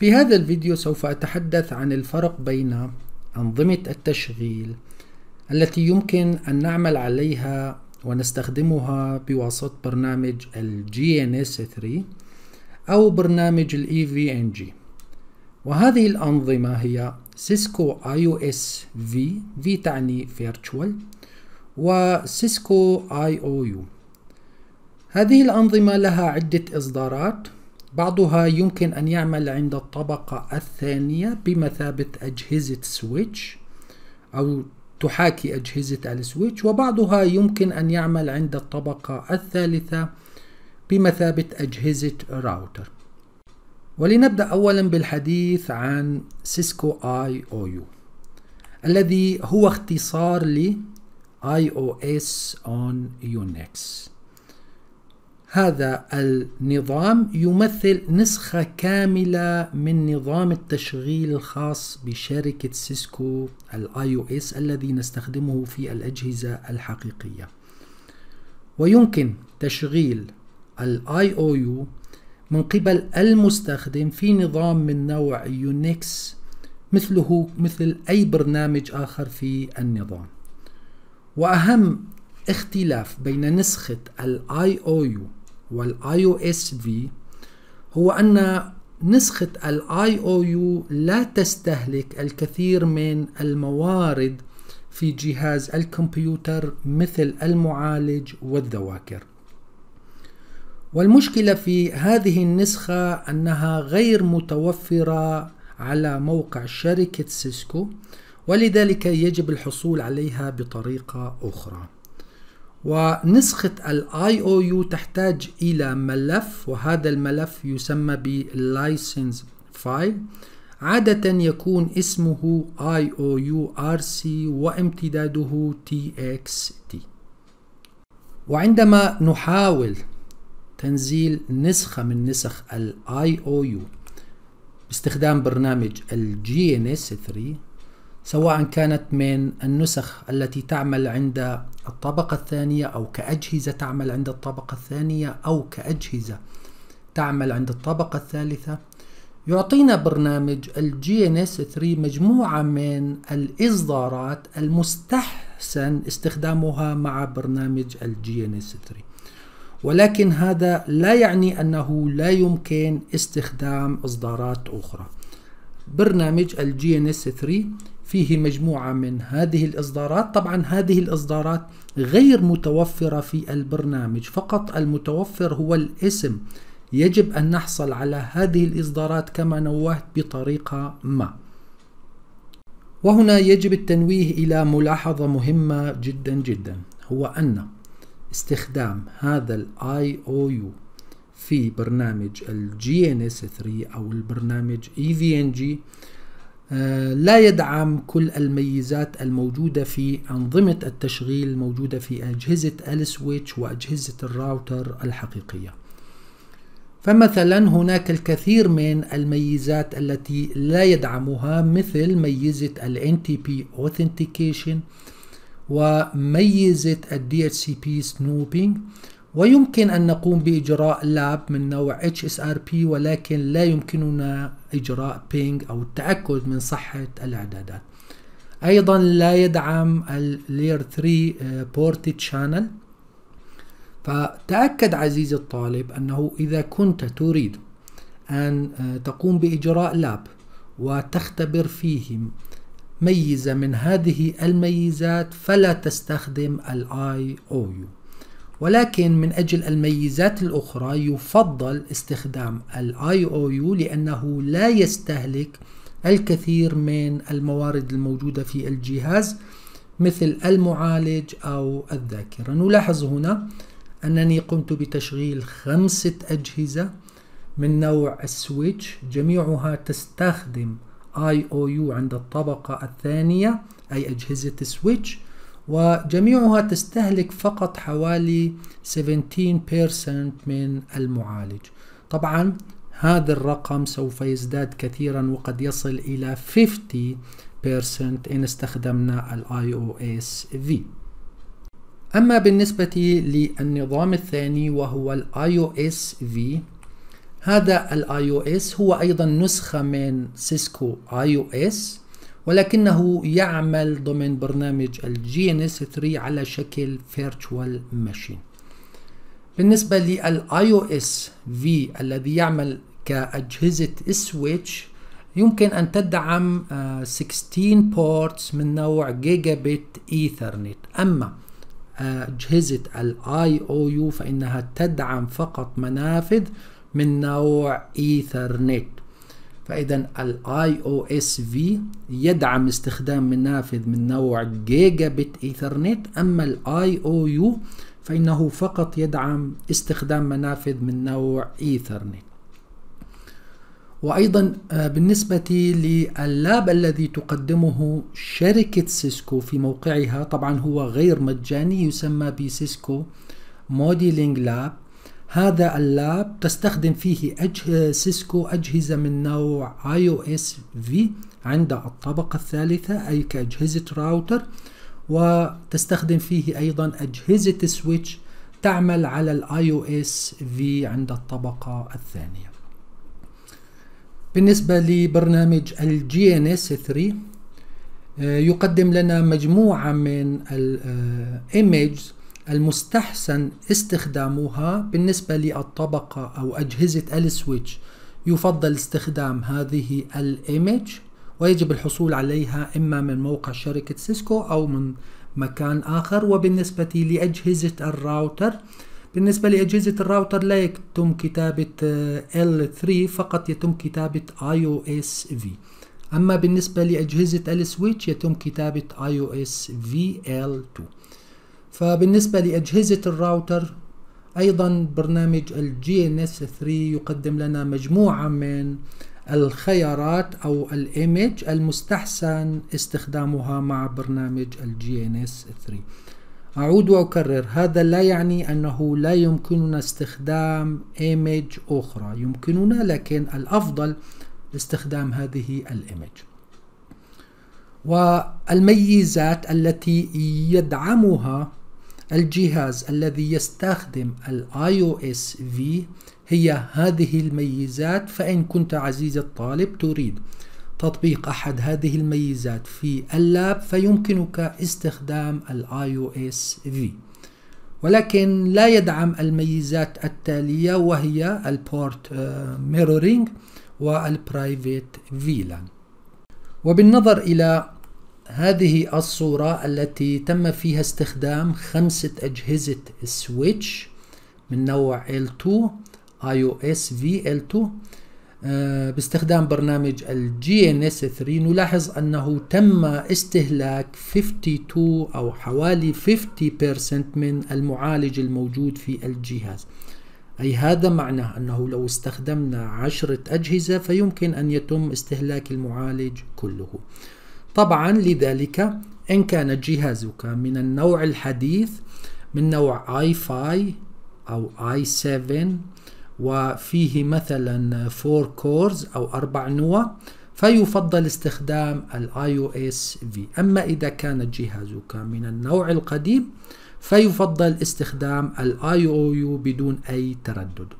في هذا الفيديو سوف أتحدث عن الفرق بين أنظمة التشغيل التي يمكن أن نعمل عليها ونستخدمها بواسطة برنامج الـ GNS3 أو برنامج الـ EVNG وهذه الأنظمة هي سيسكو IOS V V تعني فيرتشوال وسيسكو IOU هذه الأنظمة لها عدة إصدارات بعضها يمكن أن يعمل عند الطبقة الثانية بمثابة أجهزة سويتش أو تحاكي أجهزة السويتش وبعضها يمكن أن يعمل عند الطبقة الثالثة بمثابة أجهزة راوتر ولنبدأ أولا بالحديث عن سيسكو آي أو يو الذي هو اختصار لـ IOS on Unix هذا النظام يمثل نسخة كاملة من نظام التشغيل الخاص بشركة سيسكو الاي او اس الذي نستخدمه في الأجهزة الحقيقية ويمكن تشغيل الاي او يو من قبل المستخدم في نظام من نوع يونكس مثله مثل أي برنامج آخر في النظام وأهم اختلاف بين نسخة الاي او يو والاي او اس في هو ان نسخة الاي او يو لا تستهلك الكثير من الموارد في جهاز الكمبيوتر مثل المعالج والذواكر والمشكلة في هذه النسخة أنها غير متوفرة على موقع شركة سيسكو ولذلك يجب الحصول عليها بطريقة أخرى ونسخة الاي او يو تحتاج الى ملف وهذا الملف يسمى License File عادة يكون اسمه IOURC وامتداده TXT وعندما نحاول تنزيل نسخة من نسخ الـ IOU باستخدام برنامج ال GNS3 سواء كانت من النسخ التي تعمل عند الطبقة الثانية أو كأجهزة تعمل عند الطبقة الثانية أو كأجهزة تعمل عند الطبقة الثالثة يعطينا برنامج ال GNS3 مجموعة من الإصدارات المستحسن استخدامها مع برنامج ال GNS3 ولكن هذا لا يعني أنه لا يمكن استخدام إصدارات أخرى برنامج الجي ان اس 3 فيه مجموعة من هذه الإصدارات طبعا هذه الإصدارات غير متوفرة في البرنامج فقط المتوفر هو الاسم يجب أن نحصل على هذه الإصدارات كما نوهت بطريقة ما وهنا يجب التنويه إلى ملاحظة مهمة جدا جدا هو أن استخدام هذا الـ IOU في برنامج الجي ان اس 3 او البرنامج اي e في ان آه، جي لا يدعم كل الميزات الموجودة في أنظمة التشغيل الموجودة في أجهزة السويتش وأجهزة الراوتر الحقيقية فمثلا هناك الكثير من الميزات التي لا يدعمها مثل ميزة ال NTP Authentication وميزة ال DHCP Snooping ويمكن أن نقوم بإجراء لاب من نوع HSRP ولكن لا يمكننا إجراء بينج أو التأكد من صحة الإعدادات أيضا لا يدعم اللير 3 بورت شانل فتأكد عزيزي الطالب أنه إذا كنت تريد أن آه، تقوم بإجراء لاب وتختبر فيه ميزة من هذه الميزات فلا تستخدم ال IOU ولكن من أجل الميزات الأخرى يفضل استخدام الـ IOU لأنه لا يستهلك الكثير من الموارد الموجودة في الجهاز مثل المعالج أو الذاكرة نلاحظ هنا أنني قمت بتشغيل خمسة أجهزة من نوع السويتش جميعها تستخدم IOU عند الطبقة الثانية أي أجهزة سويتش وجميعها تستهلك فقط حوالي 17% من المعالج طبعا هذا الرقم سوف يزداد كثيرا وقد يصل إلى 50% إن استخدمنا الاي او اس في أما بالنسبة للنظام الثاني وهو الاي او اس في هذا الاي او اس هو أيضا نسخة من سيسكو اي او اس ولكنه يعمل ضمن برنامج الجي ان اس 3 على شكل فيرتشوال ماشين بالنسبة للاي او اس في الذي يعمل كأجهزة سويتش يمكن أن تدعم 16 آه، بورتس من نوع جيجا بت إيثرنت أما آه، أجهزة الاي او يو فإنها تدعم فقط منافذ من نوع إيثرنت فإذا الاي او اس في يدعم استخدام منافذ من نوع جيجا بت ايثرنت اما الاي او يو فإنه فقط يدعم استخدام منافذ من نوع ايثرنت وأيضا آه، بالنسبة لللاب الذي تقدمه شركة سيسكو في موقعها طبعا هو غير مجاني يسمى بسيسكو موديلينج لاب هذا اللاب تستخدم فيه أجه سيسكو أجهزة من نوع اي او اس في عند الطبقة الثالثة أي كأجهزة راوتر وتستخدم فيه أيضا أجهزة سويتش تعمل على الاي او اس في عند الطبقة الثانية بالنسبة لبرنامج الجي ان آه، اس 3 يقدم لنا مجموعة من الايمجز آه، المستحسن استخدامها بالنسبة للطبقة أو أجهزة السويتش يفضل استخدام هذه الايمج ويجب الحصول عليها إما من موقع شركة سيسكو أو من مكان آخر وبالنسبة لأجهزة الراوتر بالنسبة لأجهزة الراوتر لا يتم كتابة L3 فقط يتم كتابة iOS V أما بالنسبة لأجهزة السويتش يتم كتابة iOS 2 فبالنسبة لأجهزة الراوتر أيضا برنامج الجي ان اس 3 يقدم لنا مجموعة من الخيارات أو الإيمج المستحسن استخدامها مع برنامج الجي ان اس 3 أعود وأكرر هذا لا يعني أنه لا يمكننا استخدام إيمج أخرى يمكننا لكن الأفضل استخدام هذه الإيمج والميزات التي يدعمها الجهاز الذي يستخدم الاي او اس في هي هذه الميزات فإن كنت عزيز الطالب تريد تطبيق أحد هذه الميزات في اللاب فيمكنك استخدام الاي او اس في ولكن لا يدعم الميزات التالية وهي البورت ميرورينج والبرايفت فيلان وبالنظر إلى هذه الصورة التي تم فيها استخدام خمسة أجهزة سويتش من نوع L2 iOS vl 2 آه، باستخدام برنامج ال GNS3 نلاحظ أنه تم استهلاك 52 أو حوالي 50% من المعالج الموجود في الجهاز أي هذا معناه أنه لو استخدمنا عشرة أجهزة فيمكن أن يتم استهلاك المعالج كله طبعا لذلك إن كان جهازك من النوع الحديث من نوع اي 5 أو اي 7 وفيه مثلا 4 كورز أو أربع نوى فيفضل استخدام الاي او اس في اما اذا كان جهازك من النوع القديم فيفضل استخدام الاي او يو بدون اي تردد